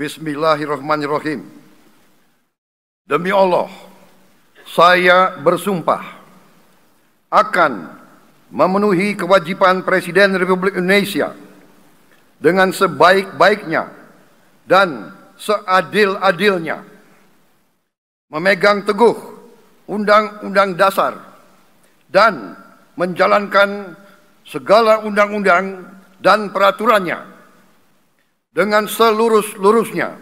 Bismillahirrahmanirrahim. Demi Allah, saya bersumpah akan memenuhi kewajiban Presiden Republik Indonesia dengan sebaik-baiknya dan seadil-adilnya. Memegang teguh undang-undang dasar dan menjalankan segala undang-undang dan peraturannya dengan selurus-lurusnya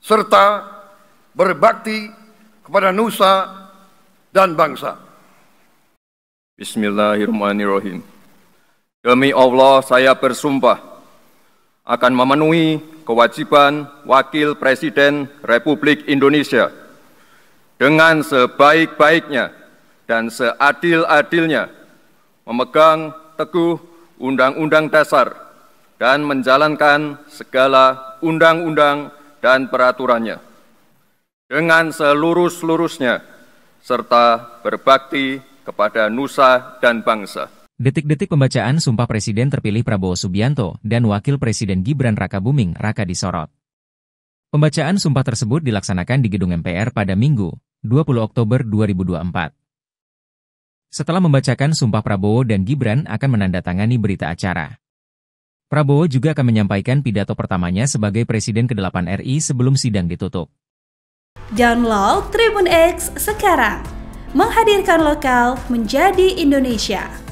serta berbakti kepada nusa dan bangsa. Bismillahirrahmanirrahim. Demi Allah saya bersumpah akan memenuhi kewajiban Wakil Presiden Republik Indonesia dengan sebaik-baiknya dan seadil-adilnya memegang teguh Undang-Undang Dasar dan menjalankan segala undang-undang dan peraturannya dengan seluruh-seluruhnya serta berbakti kepada nusa dan bangsa. Detik-detik pembacaan Sumpah Presiden terpilih Prabowo Subianto dan Wakil Presiden Gibran Raka Buming Raka disorot. Pembacaan sumpah tersebut dilaksanakan di Gedung MPR pada Minggu, 20 Oktober 2024. Setelah membacakan Sumpah Prabowo dan Gibran akan menandatangani berita acara. Prabowo juga akan menyampaikan pidato pertamanya sebagai Presiden ke-8 RI sebelum sidang ditutup. Download Tribun X sekarang. Menghadirkan lokal menjadi Indonesia.